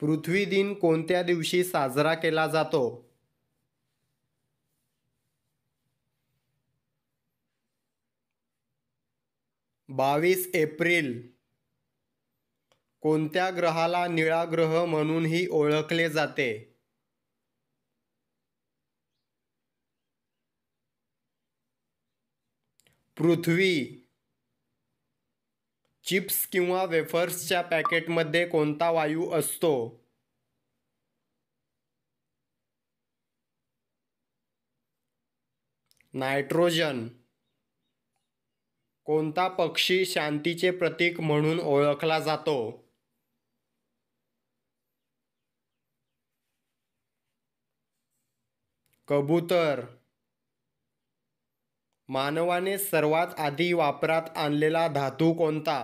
पृथ्वी दिन कोणत्या दिवशी साजरा केला जातो बावीस एप्रिल कोणत्या ग्रहाला निळा ग्रह म्हणूनही ओळखले जाते पृथ्वी चिप्स किंवा वेफर्सच्या पॅकेटमध्ये कोणता वायू असतो? नायट्रोजन कोणता पक्षी शांतीचे प्रतीक म्हणून ओळखला जातो? कबूतर मानवाने सर्वात आधी वापरात आणलेला धातू कोणता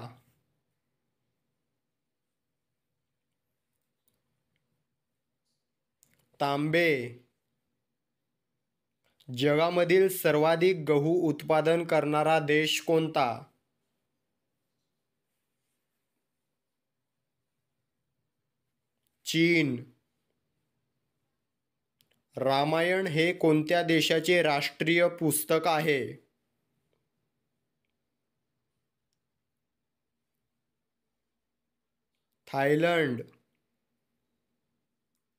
तांबे जगामधील सर्वाधिक गहू उत्पादन करणारा देश कोणता चीन रामायण हे कोणत्या देशाचे राष्ट्रीय पुस्तक आहे थायलंड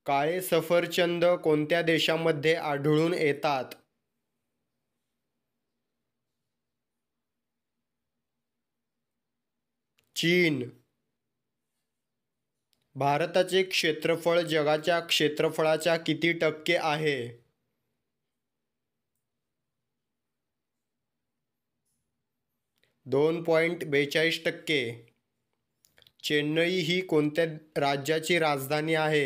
काळे सफरचंद कोणत्या देशामध्ये आढळून येतात चीन भारताचे क्षेत्रफळ जगाच्या क्षेत्रफळाच्या किती टक्के आहे दोन पॉईंट बेचाळीस टक्के चेन्नई ही कोणत्या राज्याची राजधानी आहे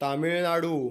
तामिळनाडू